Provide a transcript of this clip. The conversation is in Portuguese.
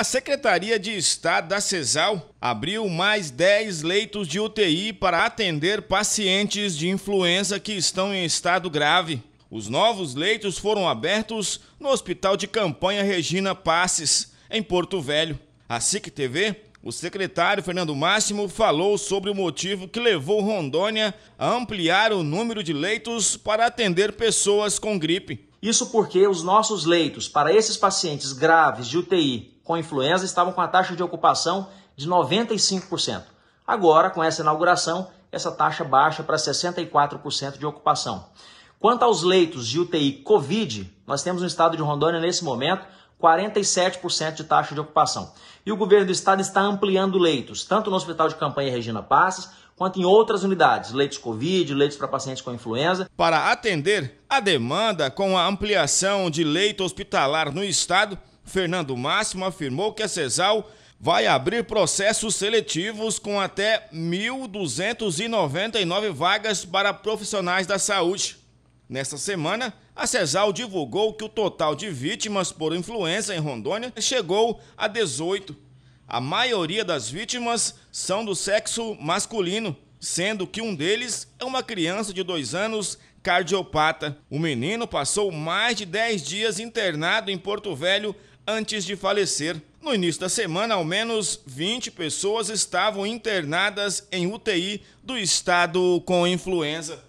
A Secretaria de Estado da CESAL abriu mais 10 leitos de UTI para atender pacientes de influenza que estão em estado grave. Os novos leitos foram abertos no Hospital de Campanha Regina Passes, em Porto Velho. A SIC TV, o secretário Fernando Máximo falou sobre o motivo que levou Rondônia a ampliar o número de leitos para atender pessoas com gripe. Isso porque os nossos leitos para esses pacientes graves de UTI com influenza estavam com a taxa de ocupação de 95%. Agora, com essa inauguração, essa taxa baixa para 64% de ocupação. Quanto aos leitos de UTI Covid, nós temos no estado de Rondônia, nesse momento, 47% de taxa de ocupação. E o governo do estado está ampliando leitos, tanto no Hospital de Campanha Regina Passos, quanto em outras unidades, leitos Covid, leitos para pacientes com influenza. Para atender a demanda com a ampliação de leito hospitalar no estado, Fernando Máximo afirmou que a CESAL vai abrir processos seletivos com até 1.299 vagas para profissionais da saúde. Nesta semana, a CESAL divulgou que o total de vítimas por influenza em Rondônia chegou a 18. A maioria das vítimas são do sexo masculino, sendo que um deles é uma criança de 2 anos cardiopata. O menino passou mais de 10 dias internado em Porto Velho antes de falecer. No início da semana, ao menos 20 pessoas estavam internadas em UTI do estado com influenza.